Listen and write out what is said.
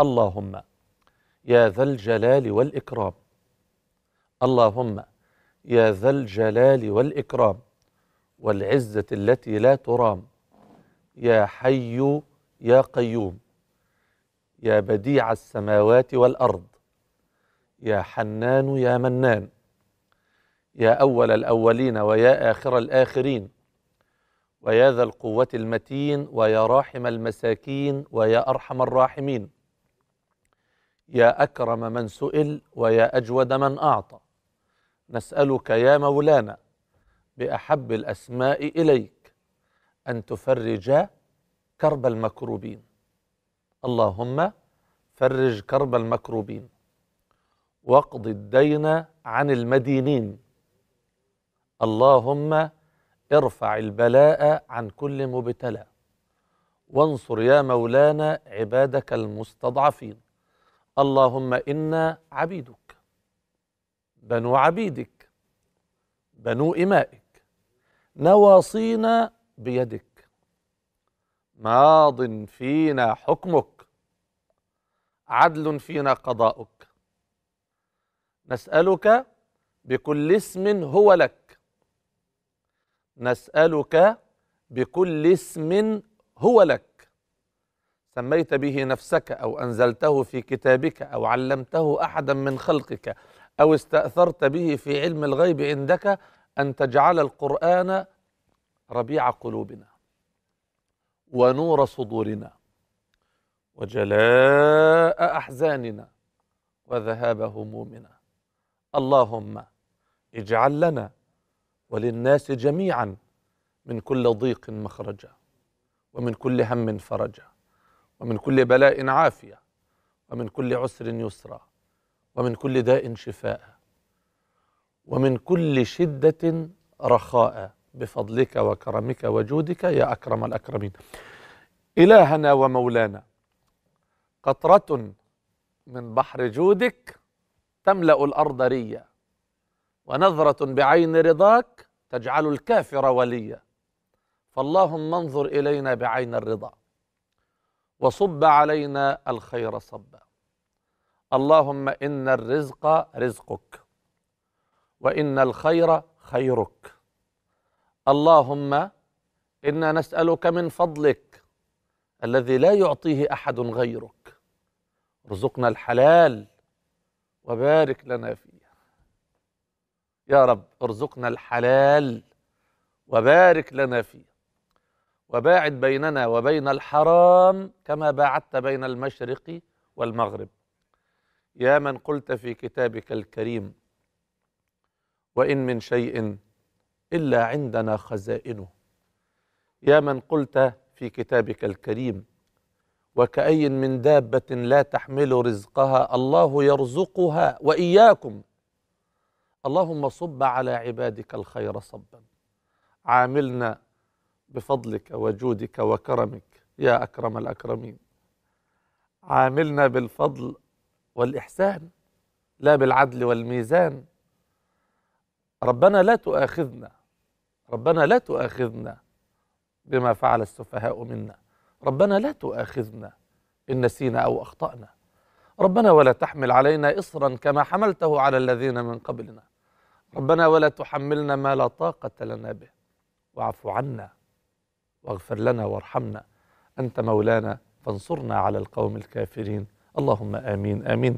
اللهم يا ذا الجلال والإكرام اللهم يا ذا الجلال والإكرام والعزة التي لا ترام يا حي يا قيوم يا بديع السماوات والأرض يا حنان يا منان يا أول الأولين ويا آخر الآخرين ويا ذا القوة المتين ويا راحم المساكين ويا أرحم الراحمين يا أكرم من سئل ويا أجود من أعطى نسألك يا مولانا بأحب الأسماء إليك أن تفرج كرب المكروبين اللهم فرج كرب المكروبين واقض الدين عن المدينين اللهم ارفع البلاء عن كل مبتلى وانصر يا مولانا عبادك المستضعفين اللهم إنا عبيدك بنو عبيدك بنو إمائك نواصينا بيدك ماض فينا حكمك عدل فينا قضاؤك نسألك بكل اسم هو لك نسألك بكل اسم هو لك سميت به نفسك أو أنزلته في كتابك أو علمته أحدا من خلقك أو استأثرت به في علم الغيب عندك أن تجعل القرآن ربيع قلوبنا ونور صدورنا وجلاء أحزاننا وذهاب همومنا اللهم اجعل لنا وللناس جميعا من كل ضيق مخرجا ومن كل هم فرجا ومن كل بلاء عافية ومن كل عسر يسرا ومن كل داء شفاء ومن كل شدة رخاء بفضلك وكرمك وجودك يا أكرم الأكرمين إلهنا ومولانا قطرة من بحر جودك تملأ الأرض ريا ونظرة بعين رضاك تجعل الكافر وليا فاللهم انظر إلينا بعين الرضا وصب علينا الخير صبا اللهم إن الرزق رزقك وإن الخير خيرك اللهم إنا نسألك من فضلك الذي لا يعطيه أحد غيرك ارزقنا الحلال وبارك لنا فيه يا رب ارزقنا الحلال وبارك لنا فيه وباعد بيننا وبين الحرام كما باعدت بين المشرق والمغرب يا من قلت في كتابك الكريم وان من شيء الا عندنا خزائنه يا من قلت في كتابك الكريم وكأي من دابة لا تحمل رزقها الله يرزقها وإياكم اللهم صب على عبادك الخير صبا عاملنا بفضلك وجودك وكرمك يا أكرم الأكرمين عاملنا بالفضل والإحسان لا بالعدل والميزان ربنا لا تؤاخذنا ربنا لا تؤاخذنا بما فعل السفهاء منا ربنا لا تؤاخذنا إن نسينا أو أخطأنا ربنا ولا تحمل علينا إصرا كما حملته على الذين من قبلنا ربنا ولا تحملنا ما لا طاقة لنا به واعف عنا واغفر لنا وارحمنا أنت مولانا فانصرنا على القوم الكافرين اللهم آمين آمين